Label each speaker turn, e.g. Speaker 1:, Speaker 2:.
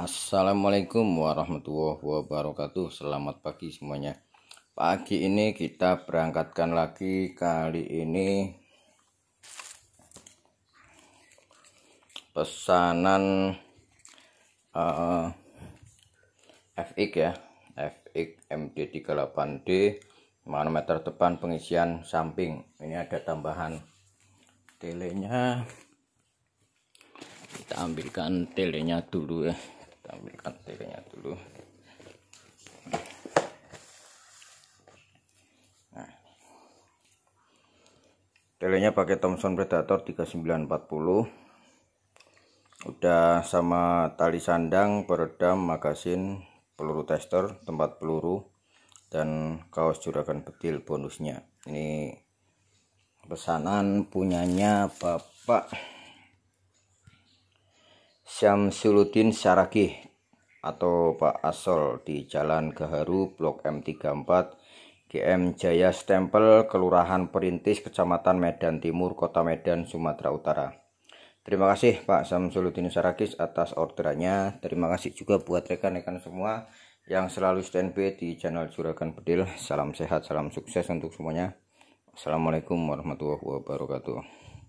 Speaker 1: Assalamualaikum warahmatullahi wabarakatuh Selamat pagi semuanya Pagi ini kita berangkatkan lagi Kali ini Pesanan uh, eh, FX ya FX MD38D Manometer depan pengisian samping Ini ada tambahan Telenya Kita ambilkan telenya dulu ya ambilkan tirinya dulu nah. Telenya pakai Thomson Predator 3940 udah sama tali sandang peredam magasin peluru tester tempat peluru dan kaos juragan betil bonusnya ini pesanan punyanya Bapak Syamsuludin Saragih atau Pak Asol di Jalan Gaharu Blok M34 GM Jaya Stempel Kelurahan Perintis Kecamatan Medan Timur Kota Medan Sumatera Utara Terima kasih Pak Samsuluddin Sarakis atas orderannya Terima kasih juga buat rekan-rekan semua yang selalu standby di channel Juragan Bedil Salam sehat, salam sukses untuk semuanya Assalamualaikum warahmatullahi wabarakatuh